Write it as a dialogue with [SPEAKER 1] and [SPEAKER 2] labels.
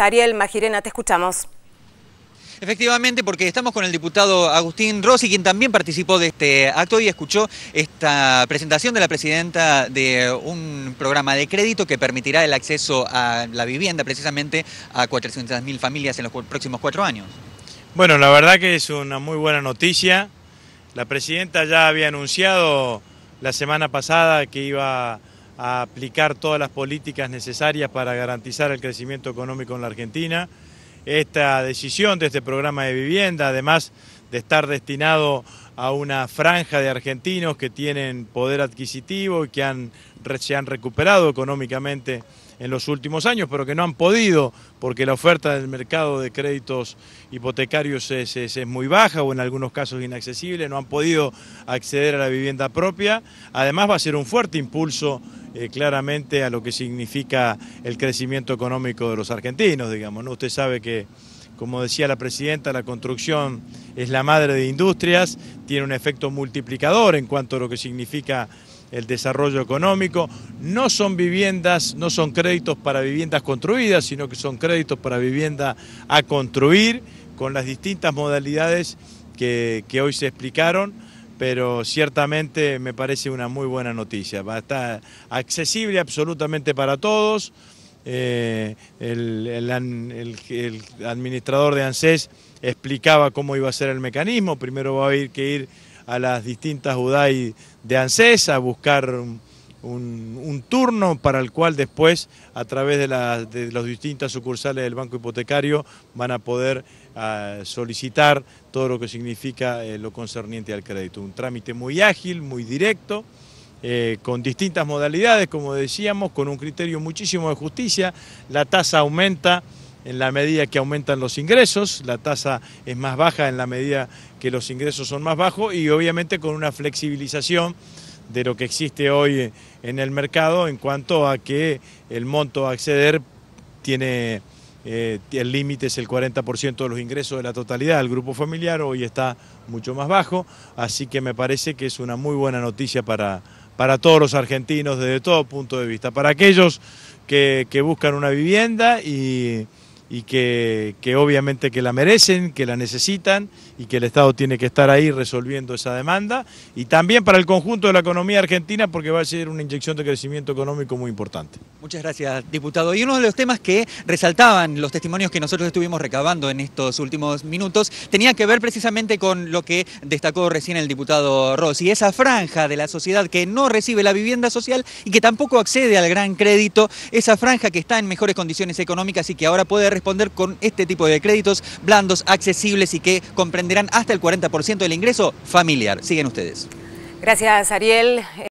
[SPEAKER 1] Ariel Magirena, te escuchamos.
[SPEAKER 2] Efectivamente, porque estamos con el diputado Agustín Rossi, quien también participó de este acto y escuchó esta presentación de la presidenta de un programa de crédito que permitirá el acceso a la vivienda precisamente a 400.000 familias en los próximos cuatro años.
[SPEAKER 1] Bueno, la verdad que es una muy buena noticia. La presidenta ya había anunciado la semana pasada que iba a aplicar todas las políticas necesarias para garantizar el crecimiento económico en la Argentina. Esta decisión de este programa de vivienda, además de estar destinado a una franja de argentinos que tienen poder adquisitivo y que han, se han recuperado económicamente en los últimos años, pero que no han podido porque la oferta del mercado de créditos hipotecarios es, muy baja o en algunos casos inaccesible, no han podido acceder a la vivienda propia. Además va a ser un fuerte impulso eh, claramente a lo que significa el crecimiento económico de los argentinos, digamos. ¿no? Usted sabe que como decía la presidenta, la construcción es la madre de industrias, tiene un efecto multiplicador en cuanto a lo que significa el desarrollo económico. No son viviendas, no son créditos para viviendas construidas, sino que son créditos para vivienda a construir con las distintas modalidades que, que hoy se explicaron, pero ciertamente me parece una muy buena noticia. Va a estar accesible absolutamente para todos. Eh, el, administrador de ANSES explicaba cómo iba a ser el mecanismo, primero va a haber que ir a las distintas UDAI de ANSES a buscar un, turno para el cual después a través de, los las distintas sucursales del Banco Hipotecario van a poder ah, solicitar todo lo que significa eh, lo concerniente al crédito. Un trámite muy ágil, muy directo. Eh, con distintas modalidades, como decíamos, con un criterio muchísimo de justicia. La tasa aumenta en la medida que aumentan los ingresos, la tasa es más baja en la medida que los ingresos son más bajos y obviamente con una flexibilización de lo que existe hoy en el mercado en cuanto a que el monto a acceder tiene, eh, el límite es el 40% de los ingresos de la totalidad el grupo familiar, hoy está mucho más bajo, así que me parece que es una muy buena noticia para, para todos los argentinos desde todo punto de vista, para aquellos que, que buscan una vivienda y y que, obviamente que la merecen, que la necesitan y que el Estado tiene que estar ahí resolviendo esa demanda y también para el conjunto de la economía argentina porque va a ser una inyección
[SPEAKER 2] de crecimiento económico muy importante. Muchas gracias, diputado. Y uno de los temas que resaltaban los testimonios que nosotros estuvimos recabando en estos últimos minutos tenía que ver precisamente con lo que destacó recién el diputado Rossi, esa franja de la sociedad que no recibe la vivienda social y que tampoco accede al gran crédito, esa franja que está en mejores condiciones económicas y que ahora puede responder con este tipo de créditos blandos, accesibles y que comprenderán hasta el 40% del ingreso familiar. Siguen ustedes.
[SPEAKER 1] Gracias, Ariel.